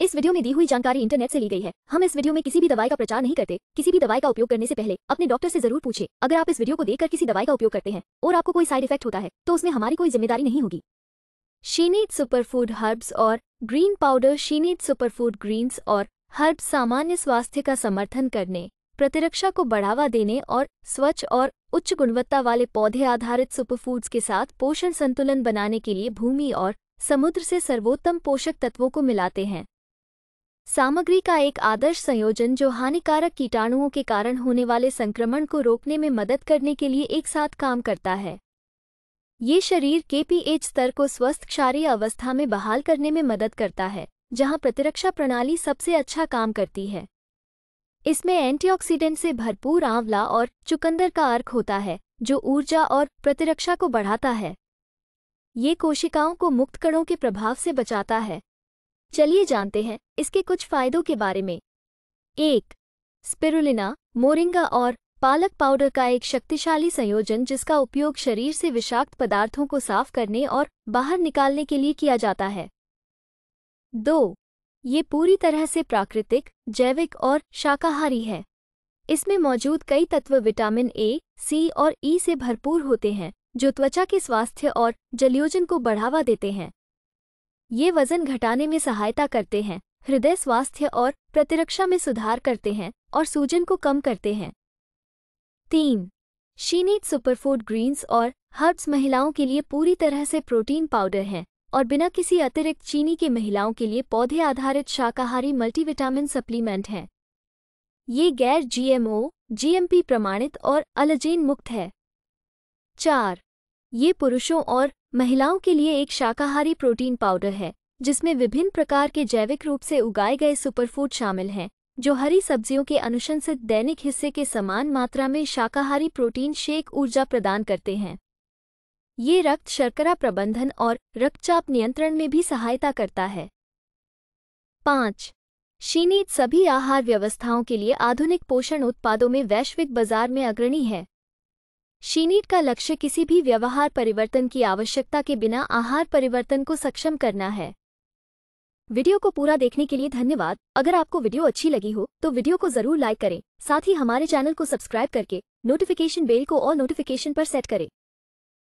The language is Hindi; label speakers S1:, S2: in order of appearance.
S1: इस वीडियो में दी हुई जानकारी इंटरनेट से ली गई है हम इस वीडियो में किसी भी दवाई का प्रचार नहीं करते किसी भी दवाई का उपयोग करने से पहले अपने डॉक्टर से जरूर पूछे अगर आप इस वीडियो को देखकर किसी दवाई का उपयोग करते हैं और आपको कोई साइड इफेक्ट होता है तो उसमें हमारी कोई जिम्मेदारी नहीं होगी शीनेट सुपरफूड हर्ब्स और ग्रीन पाउडर शीनेट सुपरफूड ग्रीन्स और हर्ब सामान्य स्वास्थ्य का समर्थन करने प्रतिरक्षा को बढ़ावा देने और स्वच्छ और उच्च गुणवत्ता वाले पौधे आधारित सुपरफूड्स के साथ पोषण संतुलन बनाने के लिए भूमि और समुद्र से सर्वोत्तम पोषक तत्वों को मिलाते हैं सामग्री का एक आदर्श संयोजन जो हानिकारक कीटाणुओं के कारण होने वाले संक्रमण को रोकने में मदद करने के लिए एक साथ काम करता है ये शरीर के पीएच स्तर को स्वस्थ क्षारीय अवस्था में बहाल करने में मदद करता है जहां प्रतिरक्षा प्रणाली सबसे अच्छा काम करती है इसमें एंटीऑक्सीडेंट से भरपूर आंवला और चुकंदर का अर्क होता है जो ऊर्जा और प्रतिरक्षा को बढ़ाता है ये कोशिकाओं को मुक्त कणों के प्रभाव से बचाता है चलिए जानते हैं इसके कुछ फायदों के बारे में एक स्पिरुलिना मोरिंगा और पालक पाउडर का एक शक्तिशाली संयोजन जिसका उपयोग शरीर से विषाक्त पदार्थों को साफ करने और बाहर निकालने के लिए किया जाता है दो ये पूरी तरह से प्राकृतिक जैविक और शाकाहारी है इसमें मौजूद कई तत्व विटामिन ए सी और ई e से भरपूर होते हैं जो त्वचा के स्वास्थ्य और जलयोजन को बढ़ावा देते हैं ये वजन घटाने में सहायता करते हैं हृदय स्वास्थ्य और प्रतिरक्षा में सुधार करते हैं और सूजन को कम करते हैं तीन शीनीट सुपरफूड ग्रीन्स और हर्ब्स महिलाओं के लिए पूरी तरह से प्रोटीन पाउडर हैं और बिना किसी अतिरिक्त चीनी के महिलाओं के लिए पौधे आधारित शाकाहारी मल्टीविटामिन सप्लीमेंट हैं ये गैर जीएमओ जीएमपी प्रमाणित और अलजेन मुक्त है चार ये पुरुषों और महिलाओं के लिए एक शाकाहारी प्रोटीन पाउडर है जिसमें विभिन्न प्रकार के जैविक रूप से उगाए गए सुपरफूड शामिल हैं जो हरी सब्जियों के अनुशंसित दैनिक हिस्से के समान मात्रा में शाकाहारी प्रोटीन शेक ऊर्जा प्रदान करते हैं ये रक्त शर्करा प्रबंधन और रक्तचाप नियंत्रण में भी सहायता करता है पाँच शीनीत सभी आहार व्यवस्थाओं के लिए आधुनिक पोषण उत्पादों में वैश्विक बाजार में अग्रणी है शीनीट का लक्ष्य किसी भी व्यवहार परिवर्तन की आवश्यकता के बिना आहार परिवर्तन को सक्षम करना है वीडियो को पूरा देखने के लिए धन्यवाद अगर आपको वीडियो अच्छी लगी हो तो वीडियो को जरूर लाइक करें साथ ही हमारे चैनल को सब्सक्राइब करके नोटिफिकेशन बेल को और नोटिफिकेशन पर सेट करें